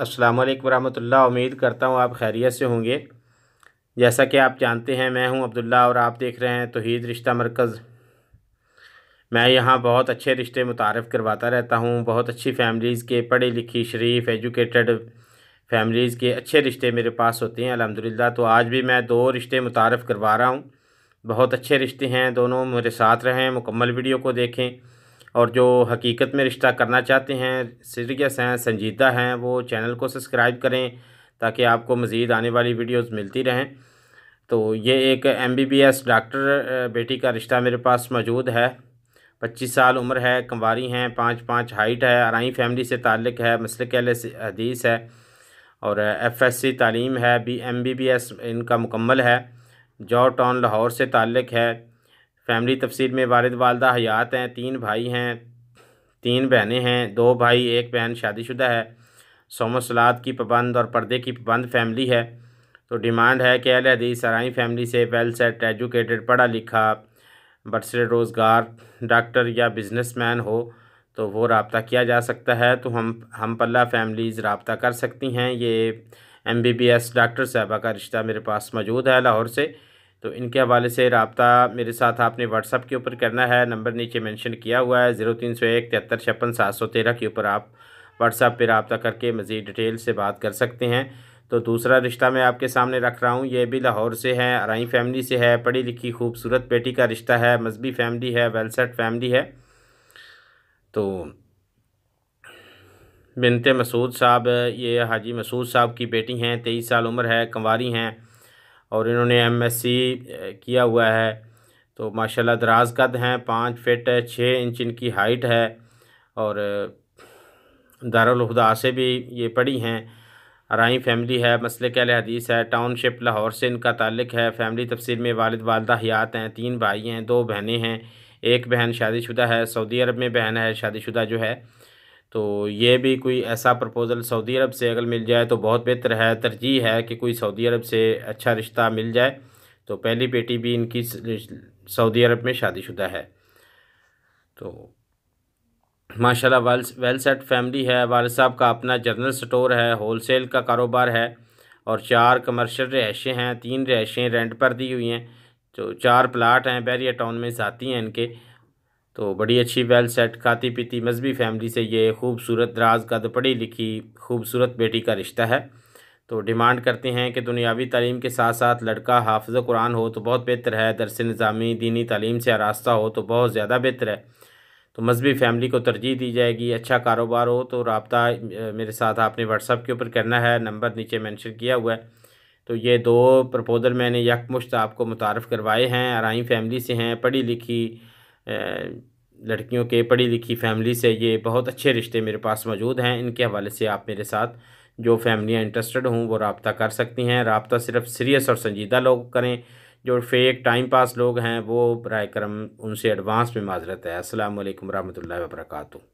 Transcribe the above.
अस्सलाम वालेकुम रहमतुल्लाह उम्मीद करता हूँ आप खैरियत से होंगे जैसा कि आप जानते हैं मैं हूँ अब्दुल्ला और आप देख रहे हैं तोहीद रिश्ता मरकज़ मैं यहाँ बहुत अच्छे रिश्ते मुतारफ़ करवाता रहता हूँ बहुत अच्छी फैमिलीज़ के पढ़ी लिखी शरीफ एजुकेटेड फैमिलीज़ के अच्छे रिश्ते मेरे पास होते हैं अलहमदिल्ला तो आज भी मैं दो रिश्ते मुतारफ़ करवा रहा हूँ बहुत अच्छे रिश्ते हैं दोनों मेरे साथ रहें मुकम्मल वीडियो को देखें और जो हकीकत में रिश्ता करना चाहते हैं सीरियस हैं संजीदा हैं वो चैनल को सब्सक्राइब करें ताकि आपको मज़ीद आने वाली वीडियोस मिलती रहें तो ये एक एमबीबीएस डॉक्टर बेटी का रिश्ता मेरे पास मौजूद है पच्चीस साल उम्र है कंवारी हैं पाँच पाँच हाइट है आरई फैमिली से ताल्लुक़ है मसल मसलक हदीस है और एफ एस सी तालीम है B M B B S इनका मुकम्मल है जॉ टाउन लाहौर से ताल्लिक है फैमिली तफसील में वालद वालदा हयात हैं तीन भाई हैं तीन बहनें हैं दो भाई एक बहन शादीशुदा है सलाद की पाबंद और पर्दे की पाबंद फैमिली है तो डिमांड है कि अल हदीस सराई फैमिली से वेल सेट एजुकेटेड पढ़ा लिखा बरसरे रोज़गार डॉक्टर या बिजनेसमैन हो तो वो रबता किया जा सकता है तो हम हम पल्ला फैमिलीज़ रबता कर सकती हैं ये M B B S doctor साहबा का रिश्ता मेरे पास मौजूद है लाहौर से तो इनके हवाले से रबता मेरे साथ आपने व्हाट्सअप के ऊपर करना है नंबर नीचे मेंशन किया हुआ है ज़ीरो तीन सौ एक तिहत्तर छप्पन सात सौ तेरह के ऊपर आप व्हाट्सअप पर रबता करके मज़ीद डिटेल से बात कर सकते हैं तो दूसरा रिश्ता मैं आपके सामने रख रहा हूँ ये भी लाहौर से है अराई फैमिली से है पढ़ी लिखी खूबसूरत बेटी का रिश्ता है मजहबी फैमिली है वेलसेट फैमिली है तो बिनते मसूद साहब ये हाजी मसूद साहब की बेटी हैं तेईस साल उम्र है कंवारी हैं और इन्होंने एमएससी किया हुआ है तो माशाल्लाह दराज कद हैं पाँच फिट छः इंच इनकी हाइट है और दारुलहदा से भी ये पड़ी हैं राई फैमिली है मसल लिए हदीस है टाउनशिप लाहौर से इनका ताल्लुक है फैमिली तफसीर में वालद वालदा हयात हैं तीन भाई हैं दो बहनें हैं एक बहन शादीशुदा है सऊदी अरब में बहन है शादीशुदा जो है तो ये भी कोई ऐसा प्रपोज़ल सऊदी अरब से अगर मिल जाए तो बहुत बेहतर है तरजीह है कि कोई सऊदी अरब से अच्छा रिश्ता मिल जाए तो पहली बेटी भी इनकी सऊदी अरब में शादीशुदा है तो माशाल्लाह वेल वेल सेट फैमिली है वाल साहब का अपना जनरल स्टोर है होल सेल का कारोबार है और चार कमर्शल रहायशें हैं तीन रहायशें रेंट पर दी हुई हैं तो चार प्लाट हैं बैरिया टाउन में जाती हैं इनके तो बड़ी अच्छी वेल सेट खाती पीती मजहबी फैमिली से ये खूबसूरत दराज का तो पढ़ी लिखी खूबसूरत बेटी का रिश्ता है तो डिमांड करते हैं कि दुनियावी तालीम के साथ साथ लड़का हाफज कुरान हो तो बहुत बेहतर है दरस नज़ामी दीनी तलीम से आरास्ता हो तो बहुत ज़्यादा बेहतर है तो मजहबी फैमिली को तरजीह दी जाएगी अच्छा कारोबार हो तो रबता मेरे साथ आपने व्हाट्सअप के ऊपर करना है नंबर नीचे मैंशन किया हुआ है तो ये दो प्रपोज़ल मैंने यकमुश्त आपको मुतारफ़ करवाए हैं आरई फैमिली से हैं पढ़ी लिखी लड़कियों के पढ़ी लिखी फैमिली से ये बहुत अच्छे रिश्ते मेरे पास मौजूद हैं इनके हवाले से आप मेरे साथ जो फैमिलियाँ इंटरेस्टेड हों वो रबता कर सकती हैं रबता सिर्फ सीरियस और संजीदा लोग करें जो फेक टाइम पास लोग हैं वो बर करम उनसे एडवांस में माजरत है असल वरहमल वर्का